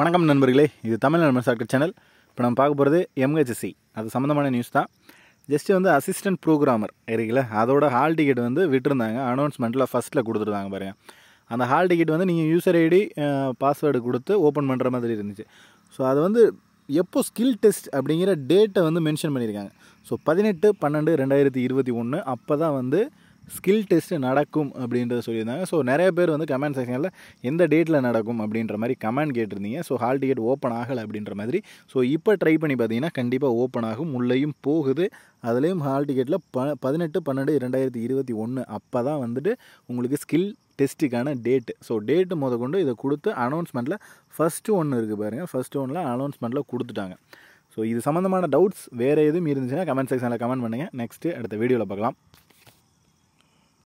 வணக்கம் நண்பர்களே இது தமிழ் நண்பர் சாட்கர் சேனல் இப்போ நம்ம பார்க்க போகிறது எம்ஹெச்சி அது சம்மந்தமான நியூஸ் தான் ஜஸ்ட்டு வந்து அசிஸ்டன்ட் ப்ரோக்ராமர் இருக்குல்ல அதோட ஹால் டிக்கெட் வந்து விட்டுருந்தாங்க அனௌன்ஸ்மெண்ட்டில் ஃபஸ்ட்டில் கொடுத்துருந்தாங்க பாருங்கள் அந்த ஹால் டிக்கெட் வந்து நீங்கள் யூசர் ஐடி பாஸ்வேர்டு கொடுத்து ஓப்பன் பண்ணுற மாதிரி இருந்துச்சு ஸோ அது வந்து எப்போ ஸ்கில் டெஸ்ட் அப்படிங்கிற டேட்டை வந்து மென்ஷன் பண்ணியிருக்காங்க ஸோ பதினெட்டு பன்னெண்டு ரெண்டாயிரத்தி இருபத்தி ஒன்று அப்போ தான் வந்து ஸ்கில் டெஸ்ட் நடக்கும் அப்படின்றத சொல்லியிருந்தாங்க ஸோ நிறைய பேர் வந்து கமெண்ட் செக்ஷனில் எந்த டேட்டில் நடக்கும் அப்படின்ற மாதிரி கமெண்ட் கேட்டிருந்தீங்க ஸோ ஹால் டிக்கெட் ஓப்பன் ஆகலை அப்படின்ற மாதிரி ஸோ இப்போ ட்ரை பண்ணி பார்த்தீங்கன்னா கண்டிப்பாக ஓப்பன் ஆகும் உள்ளேயும் போகுது அதுலேயும் ஹால் டிக்கெட்டில் ப பதினெட்டு பன்னெண்டு ரெண்டாயிரத்தி இருபத்தி ஒன்று அப்போ தான் வந்துட்டு உங்களுக்கு ஸ்கில் டெஸ்ட்டுக்கான டேட்டு ஸோ டேட்டு முத கொண்டு இதை கொடுத்து அனௌன்ஸ்மெண்ட்டில் ஃபஸ்ட்டு ஒன்று இருக்குது பாருங்கள் ஃபஸ்ட்டு ஒன்றில் அனௌன்ஸ்மெண்ட்டில் கொடுத்துட்டாங்க ஸோ இது சம்மந்தமான டவுட்ஸ் வேறு எதுவும் இருந்துச்சுன்னா கமெண்ட் செக்ஷனில் கமெண்ட் பண்ணுங்கள் நெக்ஸ்ட்டு அடுத்த வீடியோவில் பார்க்கலாம்